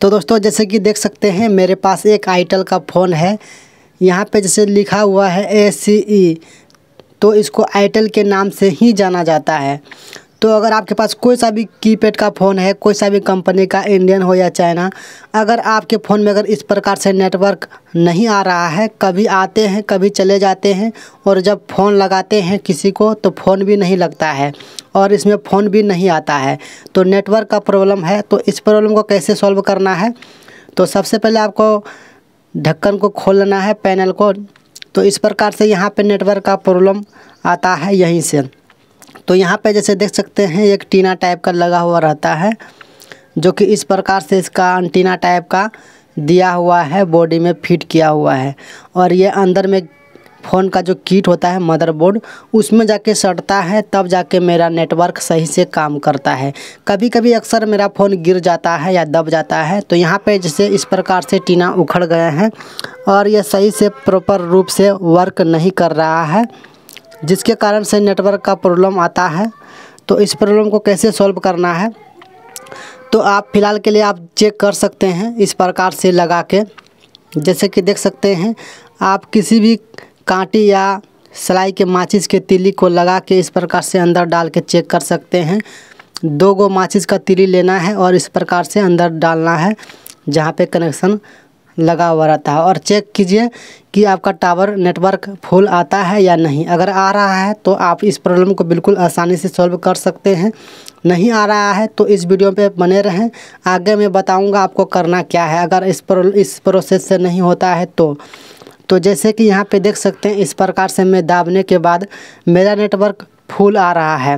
तो दोस्तों जैसे कि देख सकते हैं मेरे पास एक आइटल का फ़ोन है यहाँ पे जैसे लिखा हुआ है ए सी ई तो इसको आइटल के नाम से ही जाना जाता है तो अगर आपके पास कोई सा भी कीपैड का फ़ोन है कोई सा भी कंपनी का इंडियन हो या चाइना अगर आपके फ़ोन में अगर इस प्रकार से नेटवर्क नहीं आ रहा है कभी आते हैं कभी चले जाते हैं और जब फ़ोन लगाते हैं किसी को तो फ़ोन भी नहीं लगता है और इसमें फ़ोन भी नहीं आता है तो नेटवर्क का प्रॉब्लम है तो इस प्रॉब्लम को कैसे सॉल्व करना है तो सबसे पहले आपको ढक्कन को खोलना है पैनल को तो इस प्रकार से यहाँ पे नेटवर्क का प्रॉब्लम आता है यहीं से तो यहाँ पे जैसे देख सकते हैं एक टीना टाइप का लगा हुआ रहता है जो कि इस प्रकार से इसका एंटीना टाइप का दिया हुआ है बॉडी में फिट किया हुआ है और ये अंदर में फ़ोन का जो किट होता है मदरबोर्ड उसमें जाके सटता है तब जाके मेरा नेटवर्क सही से काम करता है कभी कभी अक्सर मेरा फ़ोन गिर जाता है या दब जाता है तो यहाँ पे जैसे इस प्रकार से टीना उखड़ गए हैं और यह सही से प्रॉपर रूप से वर्क नहीं कर रहा है जिसके कारण से नेटवर्क का प्रॉब्लम आता है तो इस प्रॉब्लम को कैसे सॉल्व करना है तो आप फिलहाल के लिए आप चेक कर सकते हैं इस प्रकार से लगा के जैसे कि देख सकते हैं आप किसी भी कांटी या सिलाई के माचिस के तिली को लगा के इस प्रकार से अंदर डाल के चेक कर सकते हैं दो गो माचिस का तिली लेना है और इस प्रकार से अंदर डालना है जहाँ पे कनेक्शन लगा हुआ रहता है और चेक कीजिए कि आपका टावर नेटवर्क फुल आता है या नहीं अगर आ रहा है तो आप इस प्रॉब्लम को बिल्कुल आसानी से सॉल्व कर सकते हैं नहीं आ रहा है तो इस वीडियो पे बने रहें आगे मैं बताऊंगा आपको करना क्या है अगर इस प्रो, इस प्रोसेस से नहीं होता है तो तो जैसे कि यहाँ पे देख सकते हैं इस प्रकार से मैं दाबने के बाद मेरा नेटवर्क फुल आ रहा है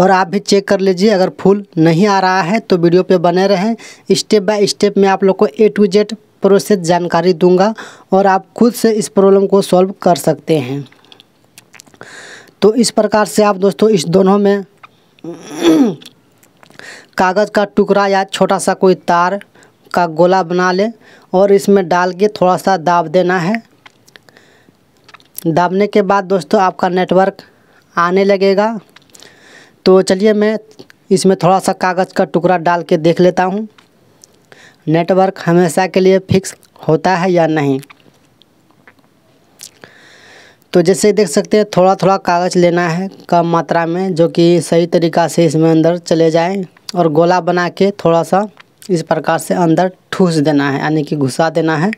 और आप भी चेक कर लीजिए अगर फूल नहीं आ रहा है तो वीडियो पे बने रहें स्टेप बाय स्टेप मैं आप लोग को ए टू जेड प्रोसेस जानकारी दूंगा और आप खुद से इस प्रॉब्लम को सॉल्व कर सकते हैं तो इस प्रकार से आप दोस्तों इस दोनों में कागज़ का टुकड़ा या छोटा सा कोई तार का गोला बना लें और इसमें डाल के थोड़ा सा दाब देना है दाबने के बाद दोस्तों आपका नेटवर्क आने लगेगा तो चलिए मैं इसमें थोड़ा सा कागज़ का टुकड़ा डाल के देख लेता हूँ नेटवर्क हमेशा के लिए फिक्स होता है या नहीं तो जैसे देख सकते हैं थोड़ा थोड़ा कागज़ लेना है कम मात्रा में जो कि सही तरीक़ा से इसमें अंदर चले जाएं और गोला बना के थोड़ा सा इस प्रकार से अंदर ठूस देना है यानी कि घुसा देना है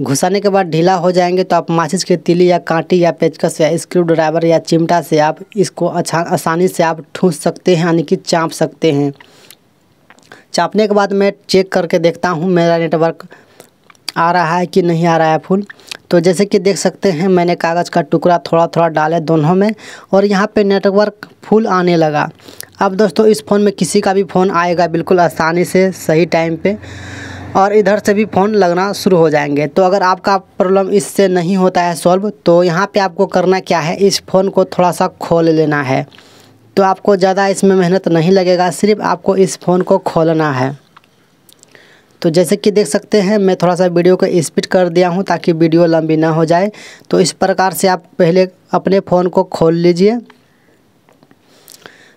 घुसाने के बाद ढीला हो जाएंगे तो आप माचिस की तिली या कांटी या पेचकस या स्क्रू ड्राइवर या चिमटा से आप इसको अच्छा आसानी से आप ठूस सकते हैं यानी कि चाँप सकते हैं चापने के बाद मैं चेक करके देखता हूँ मेरा नेटवर्क आ रहा है कि नहीं आ रहा है फुल तो जैसे कि देख सकते हैं मैंने कागज़ का टुकड़ा थोड़ा थोड़ा डाले दोनों में और यहाँ पे नेटवर्क फुल आने लगा अब दोस्तों इस फ़ोन में किसी का भी फ़ोन आएगा बिल्कुल आसानी से सही टाइम पे और इधर से भी फ़ोन लगना शुरू हो जाएंगे तो अगर आपका प्रॉब्लम इससे नहीं होता है सॉल्व तो यहाँ पे आपको करना क्या है इस फ़ोन को थोड़ा सा खोल लेना है तो आपको ज़्यादा इसमें मेहनत नहीं लगेगा सिर्फ आपको इस फ़ोन को खोलना है तो जैसे कि देख सकते हैं मैं थोड़ा सा वीडियो को स्पीड कर दिया हूँ ताकि वीडियो लंबी ना हो जाए तो इस प्रकार से आप पहले अपने फ़ोन को खोल लीजिए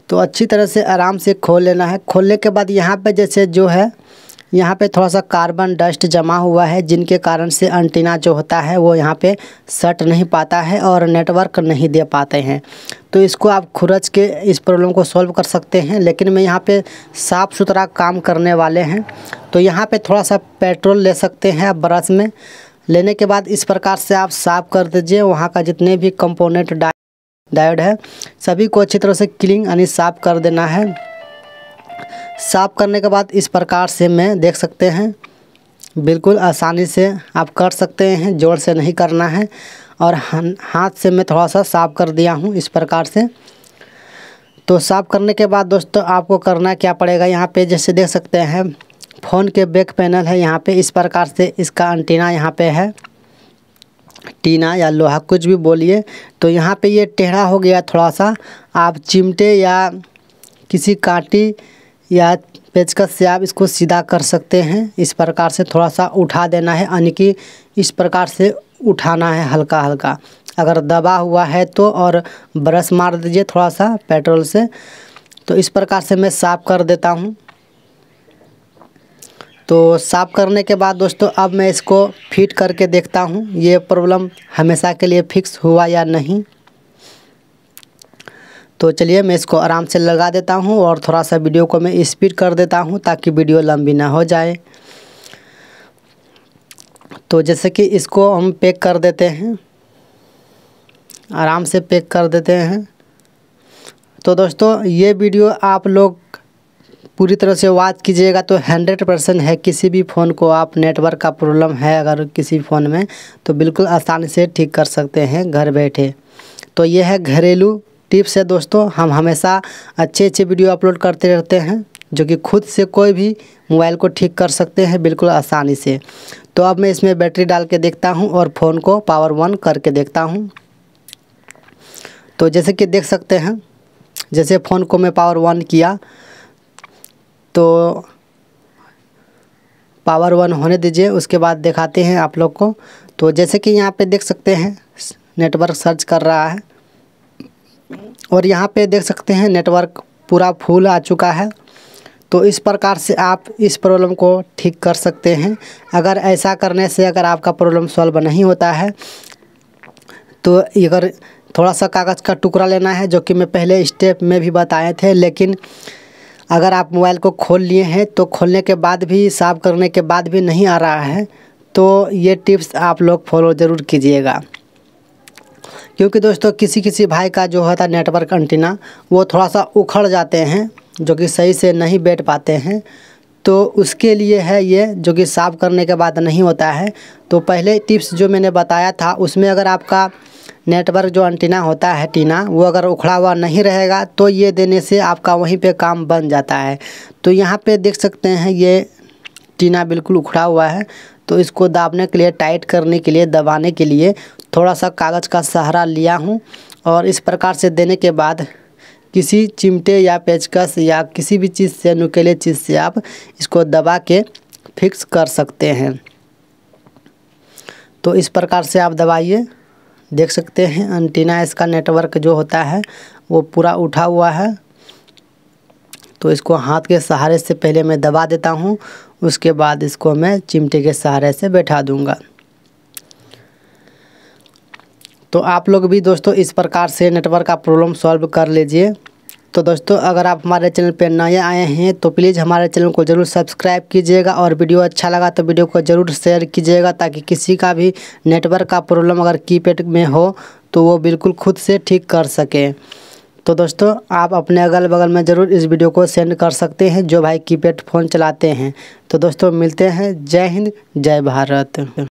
तो अच्छी तरह से आराम से खोल लेना है खोलने के बाद यहाँ पे जैसे जो है यहाँ पे थोड़ा सा कार्बन डस्ट जमा हुआ है जिनके कारण से अंटीना जो होता है वो यहाँ पे सट नहीं पाता है और नेटवर्क नहीं दे पाते हैं तो इसको आप खुरच के इस प्रॉब्लम को सॉल्व कर सकते हैं लेकिन मैं यहाँ पे साफ़ सुथरा काम करने वाले हैं तो यहाँ पे थोड़ा सा पेट्रोल ले सकते हैं आप ब्रश में लेने के बाद इस प्रकार से आप साफ़ कर दीजिए वहाँ का जितने भी कंपोनेंट डायड है सभी को अच्छी तरह से क्लीन यानी साफ़ कर देना है साफ़ करने के बाद इस प्रकार से मैं देख सकते हैं बिल्कुल आसानी से आप कर सकते हैं जोर से नहीं करना है और हाथ से मैं थोड़ा सा साफ़ कर दिया हूँ इस प्रकार से तो साफ़ करने के बाद दोस्तों आपको करना क्या पड़ेगा यहाँ पे जैसे देख सकते हैं फ़ोन के बैक पैनल है यहाँ पे इस प्रकार से इसका अंटीना यहाँ पे है टीना या लोहा कुछ भी बोलिए तो यहाँ पे ये टेढ़ा हो गया थोड़ा सा आप चिमटे या किसी कांटी या पेचकस से आप इसको सीधा कर सकते हैं इस प्रकार से थोड़ा सा उठा देना है यानी कि इस प्रकार से उठाना है हल्का हल्का अगर दबा हुआ है तो और ब्रश मार दीजिए थोड़ा सा पेट्रोल से तो इस प्रकार से मैं साफ़ कर देता हूँ तो साफ़ करने के बाद दोस्तों अब मैं इसको फिट करके देखता हूँ ये प्रॉब्लम हमेशा के लिए फिक्स हुआ या नहीं तो चलिए मैं इसको आराम से लगा देता हूँ और थोड़ा सा वीडियो को मैं स्पीड कर देता हूँ ताकि वीडियो लंबी ना हो जाए तो जैसे कि इसको हम पैक कर देते हैं आराम से पैक कर देते हैं तो दोस्तों ये वीडियो आप लोग पूरी तरह से वाच कीजिएगा तो हंड्रेड परसेंट है किसी भी फ़ोन को आप नेटवर्क का प्रॉब्लम है अगर किसी फ़ोन में तो बिल्कुल आसानी से ठीक कर सकते हैं घर बैठे तो ये है घरेलू टिप्स है दोस्तों हम हमेशा अच्छे अच्छे वीडियो अपलोड करते रहते हैं जो कि खुद से कोई भी मोबाइल को ठीक कर सकते हैं बिल्कुल आसानी से तो अब मैं इसमें बैटरी डाल के देखता हूँ और फ़ोन को पावर वन करके देखता हूँ तो जैसे कि देख सकते हैं जैसे फ़ोन को मैं पावर वन किया तो पावर वन होने दीजिए उसके बाद दिखाते हैं आप लोग को तो जैसे कि यहाँ पे देख सकते हैं नेटवर्क सर्च कर रहा है और यहाँ पे देख सकते हैं नेटवर्क पूरा फुल आ चुका है तो इस प्रकार से आप इस प्रॉब्लम को ठीक कर सकते हैं अगर ऐसा करने से अगर आपका प्रॉब्लम सॉल्व नहीं होता है तो अगर थोड़ा सा कागज़ का टुकड़ा लेना है जो कि मैं पहले स्टेप में भी बताए थे लेकिन अगर आप मोबाइल को खोल लिए हैं तो खोलने के बाद भी साफ करने के बाद भी नहीं आ रहा है तो ये टिप्स आप लोग फॉलो ज़रूर कीजिएगा क्योंकि दोस्तों किसी किसी भाई का जो होता है नेटवर्क एंटीना वो थोड़ा सा उखड़ जाते हैं जो कि सही से नहीं बैठ पाते हैं तो उसके लिए है ये जो कि साफ़ करने के बाद नहीं होता है तो पहले टिप्स जो मैंने बताया था उसमें अगर आपका नेटवर्क जो एंटीना होता है टीना वो अगर उखड़ा हुआ नहीं रहेगा तो ये देने से आपका वहीं पे काम बन जाता है तो यहाँ पे देख सकते हैं ये टीना बिल्कुल उखड़ा हुआ है तो इसको दाबने के लिए टाइट करने के लिए दबाने के लिए थोड़ा सा कागज़ का सहारा लिया हूँ और इस प्रकार से देने के बाद किसी चिमटे या पेचकस या किसी भी चीज़ से नुकेले चीज़ से आप इसको दबा के फिक्स कर सकते हैं तो इस प्रकार से आप दबाइए देख सकते हैं एंटीना इसका नेटवर्क जो होता है वो पूरा उठा हुआ है तो इसको हाथ के सहारे से पहले मैं दबा देता हूँ उसके बाद इसको मैं चिमटे के सहारे से बैठा दूंगा तो आप लोग भी दोस्तों इस प्रकार से नेटवर्क का प्रॉब्लम सॉल्व कर लीजिए तो दोस्तों अगर आप हमारे चैनल पर नए आए हैं तो प्लीज़ हमारे चैनल को ज़रूर सब्सक्राइब कीजिएगा और वीडियो अच्छा लगा तो वीडियो को ज़रूर शेयर कीजिएगा ताकि किसी का भी नेटवर्क का प्रॉब्लम अगर कीपैड में हो तो वो बिल्कुल खुद से ठीक कर सकें तो दोस्तों आप अपने अगल बगल में ज़रूर इस वीडियो को सेंड कर सकते हैं जो भाई कीपैड फ़ोन चलाते हैं तो दोस्तों मिलते हैं जय हिंद जय भारत